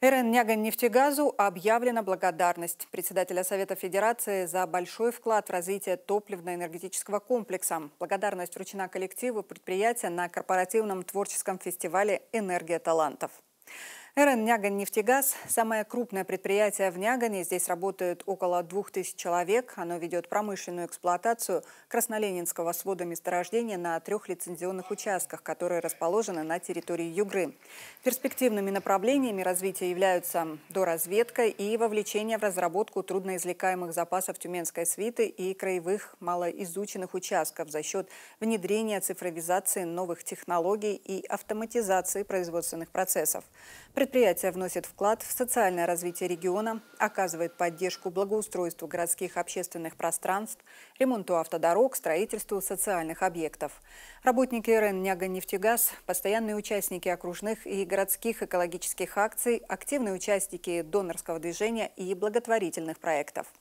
РН «Нягань-нефтегазу» объявлена благодарность председателя Совета Федерации за большой вклад в развитие топливно-энергетического комплекса. Благодарность вручена коллективу предприятия на корпоративном творческом фестивале «Энергия талантов». РН «Нягань нефтегаз» – самое крупное предприятие в Нягане. Здесь работает около 2000 человек. Оно ведет промышленную эксплуатацию красноленинского свода месторождения на трех лицензионных участках, которые расположены на территории Югры. Перспективными направлениями развития являются доразведка и вовлечение в разработку трудноизвлекаемых запасов Тюменской свиты и краевых малоизученных участков за счет внедрения цифровизации новых технологий и автоматизации производственных процессов. Предприятие вносит вклад в социальное развитие региона, оказывает поддержку благоустройству городских общественных пространств, ремонту автодорог, строительству социальных объектов. Работники РН «Няга-Нефтегаз», постоянные участники окружных и городских экологических акций, активные участники донорского движения и благотворительных проектов.